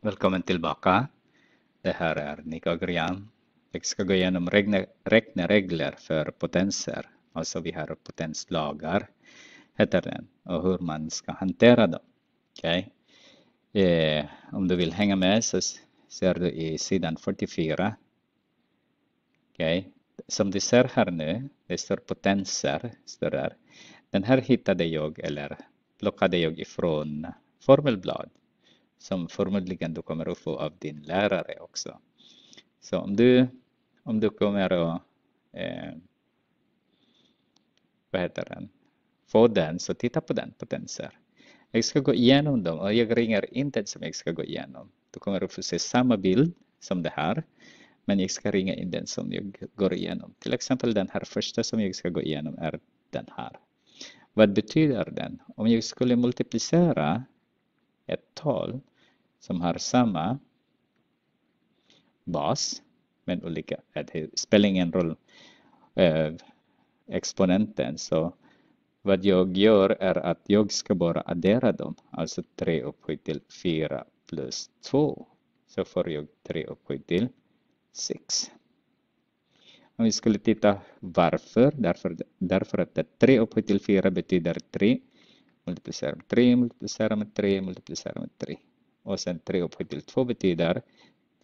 Välkommen tillbaka. Det här är Nico Grian. Jag ska gå igenom räkneregler för potenser. Alltså vi har potenslagar, heter den, och hur man ska hantera dem. Okay. Eh, om du vill hänga med så ser du i sidan 44. Okay. Som du ser här nu, det står potenser. Står där. Den här hittade jag, eller plockade jag ifrån formelblad som förmodligen du kommer att få av din lärare också. Så om du, om du kommer att eh, vad heter den? få den, så titta på den potenser. Jag ska gå igenom dem och jag ringer inte som jag ska gå igenom. Du kommer att få se samma bild som det här. Men jag ska ringa in den som jag går igenom. Till exempel den här första som jag ska gå igenom är den här. Vad betyder den? Om jag skulle multiplicera ett tal som har samma bas men olika, eh, det spelar ingen roll eh, exponenten. Så vad jag gör är att jag ska bara addera dem, alltså 3 upphöjt till 4 plus 2. Så får jag 3 upphöjt till 6. Om vi skulle titta varför, därför, därför att 3 upphöjt till 4 betyder 3 multiplicerar med 3, multiplicerar med 3, multiplicerar med 3. Och sen 3 upphöjt till 2 betyder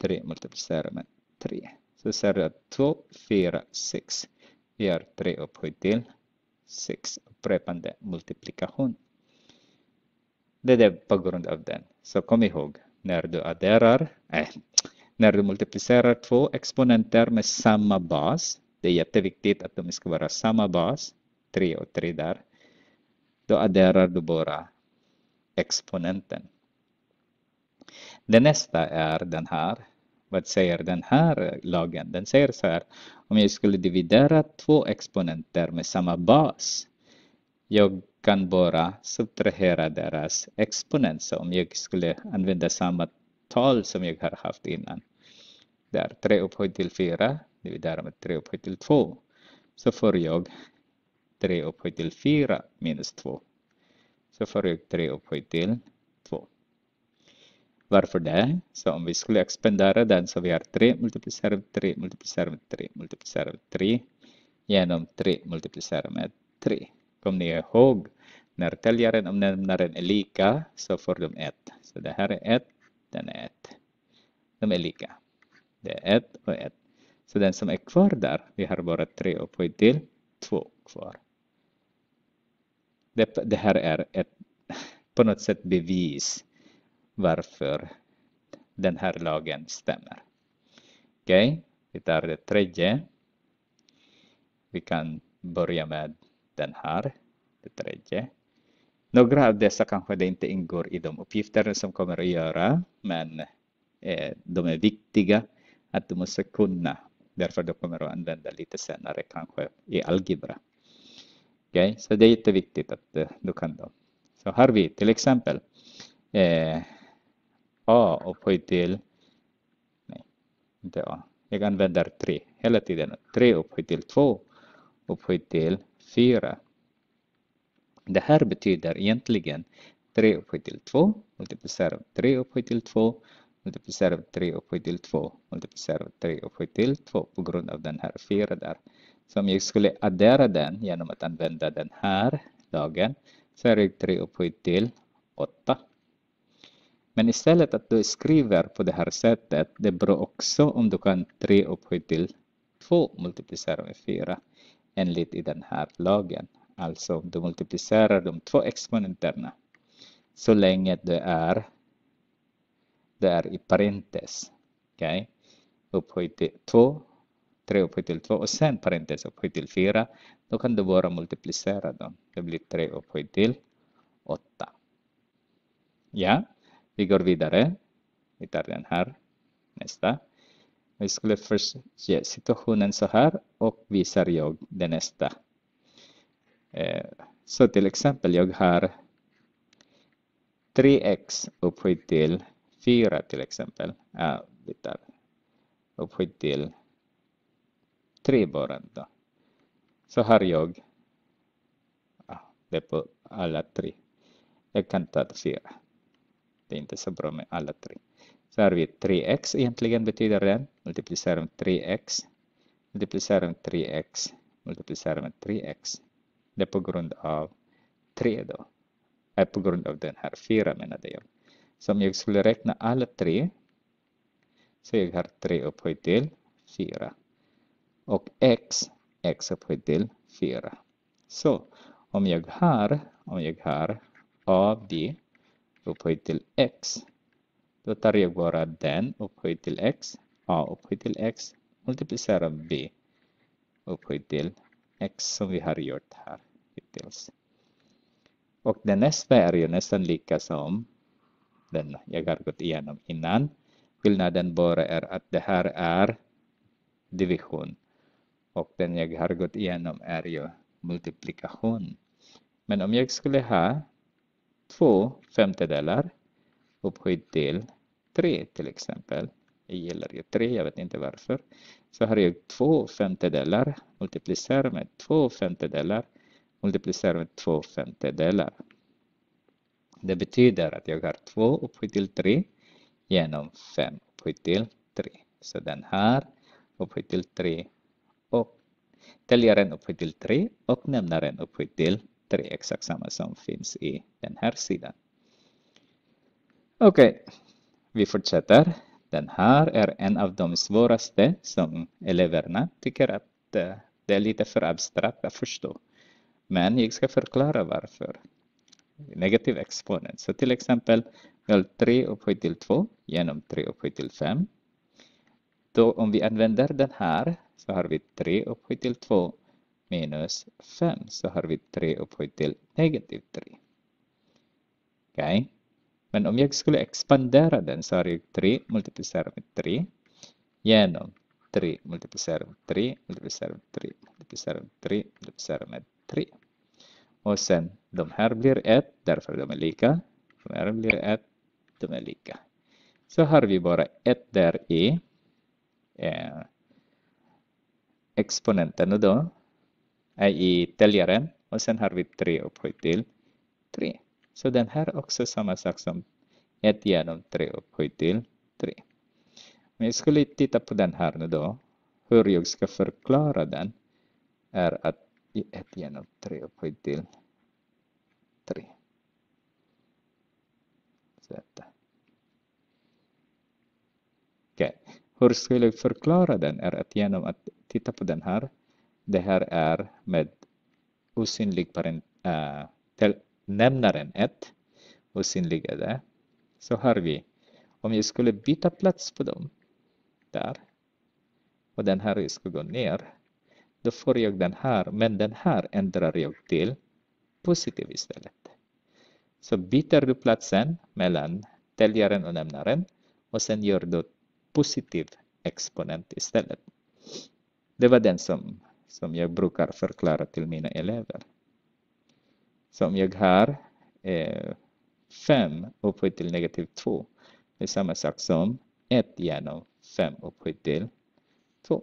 3 multiplicerar med 3. Så ser du att 2, 4, 6 gör 3 upphöjt till 6. Upprepande multiplikation. Det är på grund av den. Så kom ihåg, när du adderar, eh, när du multiplicerar två exponenter med samma bas, det är jätteviktigt att de ska vara samma bas, 3 och 3 där, då adderar du bara exponenten. Det nästa är den här. Vad säger den här lagen? Den säger så här. Om jag skulle dividera två exponenter med samma bas. Jag kan bara subtrahera deras exponent. Så om jag skulle använda samma tal som jag har haft innan. Där 3 upphöjt till 4 dividerar med 3 upphöjt till 2. Så får jag 3 upphöjt till 4 minus 2. Så får jag 3 upphöjt till 2. Varför det? Så om vi skulle expandera den så vi har 3 multiplicerat med 3 multiplicerat med 3 multiplicerat med 3 genom 3 multiplicerat med 3. Kom ni ihåg? När täljaren och nämnaren är lika så får de 1. Så det här är 1, den är 1. De är lika. Det är 1 och 1. Så den som är kvar där, vi har bara 3 upphöjt till 2 kvar det, det här är ett på något sätt bevis varför den här lagen stämmer. Okej, okay? vi tar det tredje. Vi kan börja med den här, det tredje. Några av dessa kanske det inte ingår i de uppgifter som kommer att göra, men eh, de är viktiga att du måste kunna. Därför du kommer att använda lite senare, kanske i algebra. Okay? Så det är jätteviktigt att eh, du kan dem. Så har vi till exempel eh, A upphöjt till... Nej, inte A. Jag använder 3 hela tiden. 3 upphöjt till 2 upphöjt till 4. Det här betyder egentligen 3 upphöjt till 2 multiplicerat 3 upphöjt till 2 multiplicerat 3 upphöjt till 2 multiplicerat 3 upphöjt till 2 på grund av den här 4 där. Som jag skulle addera den genom att använda den här lagen så är rygg 3 upphöjt till 8. Men istället att du skriver på det här sättet, det beror också om du kan 3 upphöjt till 2 multiplicerat med 4 enligt i den här lagen. Alltså om du multiplicerar de två exponenterna så länge det är, det är i parentes. Okej? Okay? Upphöjt till 2 3 upphöjt till 2 och sen parentes upphöjt till 4. Då kan du bara multiplicera dem. Det blir 3 upphöjt till 8. Ja, vi går vidare. Vi tar den här. Nästa. Vi skulle först ge situationen så här och visar jag det nästa. Eh, så till exempel, jag har 3x upphöjt till 4 till exempel. Ja, vi tar upphöjt till tre bara. Då. Så har jag ah, det på alla tre. Jag kan ta fyra. Det är inte så bra med alla tre. Så har vi 3x egentligen betyder den. Multiplicera med 3x. Multiplicera med 3x. Multiplicera med 3x. Det är på grund av 3 då. Är på grund av den här 4 menade jag. Så om jag skulle räkna alla tre. Så jag har 3 upphöjt till 4 och x, x upphöjt till 4. Så om jag har, om jag har AB upphöjt till x, då tar jag bara den upphöjt till x, A upphöjt till x, multiplicerar B upphöjt till x som vi har gjort här hittills. Och den nästa är ju nästan lika som den jag har gått igenom innan. Skillnaden bara är att det här är division och den jag har gått igenom är ju multiplikation. Men om jag skulle ha två femtedelar upphöjt till tre till exempel. Jag gillar ju tre, jag vet inte varför. Så har jag två femtedelar multiplicerat med två femtedelar multiplicerat med två femtedelar. Det betyder att jag har två upphöjt till tre genom fem upphöjt till tre. Så den här upphöjt till tre och täljaren upphöjt till 3 och nämnaren upphöjt till 3, exakt samma som finns i den här sidan. Okej, okay. vi fortsätter. Den här är en av de svåraste som eleverna tycker att eh, det är lite för abstrakt att förstå. Men jag ska förklara varför. Negativ exponent. Så till exempel, vi 3 upphöjt till 2 genom 3 upphöjt till 5. Då om vi använder den här så har vi 3 upphöjt till 2 minus 5 så har vi 3 upphöjt till negativ 3. Okay? Men om jag skulle expandera den så har jag 3 multiplicerat med 3 genom 3 multiplicerat med 3 multiplicerat med 3 multiplicerat med 3 multiplicerat med 3. Och sen de här blir 1 därför de är lika. De här blir 1, de är lika. Så har vi bara 1 där i. Eh, exponenten och då är i täljaren och sen har vi 3 upphöjt till 3. Så den här också samma sak som 1 genom 3 upphöjt till 3. Men jag skulle titta på den här nu då. Hur jag ska förklara den är att 1 genom 3 upphöjt till 3. Så detta. Okej. Okay. Hur skulle vi förklara den är att genom att titta på den här. Det här är med osynlig parent, äh, nämnaren 1. Osynlig är det. Så har vi, om jag skulle byta plats på dem, där, och den här ska gå ner, då får jag den här, men den här ändrar jag till positiv istället. Så byter du platsen mellan täljaren och nämnaren och sen gör du positiv exponent istället. Det var den som, som jag brukar förklara till mina elever. Så om jag har 5 eh, upphöjt till negativ 2, det är samma sak som 1 genom 5 upphöjt till 2.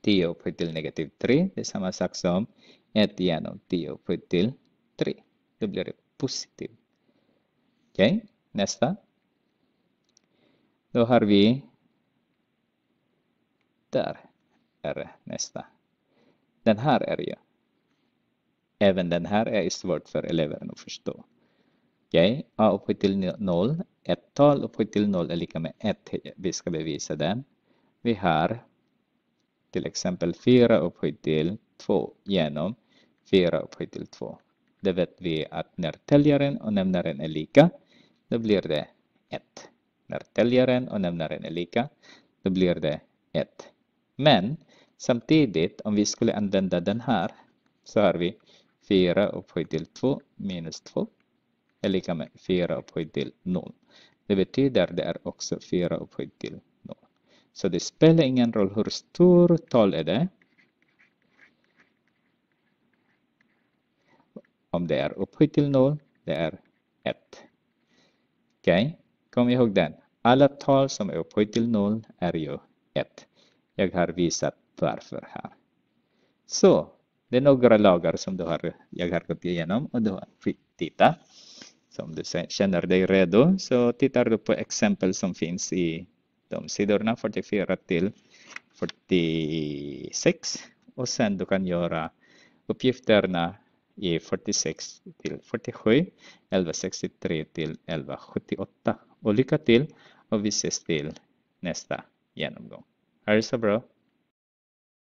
10 upphöjt till negativ 3, det är samma sak som 1 genom 10 upphöjt till 3. Då blir det positivt. Okej, okay? nästa. Då har vi... Där är nästa. Den här är ju... Även den här är svårt för eleverna att förstå. Okej, okay. a upphöjt till 0. Ett tal upphöjt till 0 är lika med 1. Vi ska bevisa den. Vi har till exempel 4 upphöjt till 2 genom 4 upphöjt till 2. Det vet vi att när täljaren och nämnaren är lika, då blir det 1 när täljaren och nämnaren är lika, då blir det 1. Men samtidigt, om vi skulle använda den här, så har vi 4 upphöjt till 2 minus 2 är lika med 4 upphöjt till 0. Det betyder det är också 4 upphöjt till 0. Så det spelar ingen roll hur stor tal är det. Om det är upphöjt till 0, det är 1. Okej, okay. kom ihåg den. Alla tal som är upphöjt till noll är ju ett. Jag har visat varför här. Så, det är några lagar som du har, jag har gått igenom och du fick titta. Så om du känner dig redo så tittar du på exempel som finns i de sidorna 44 till 46 och sen du kan göra uppgifterna i 46 till 47, 1163 till 1178. Och lycka till och vi ses till nästa genomgång. Ha det så bra!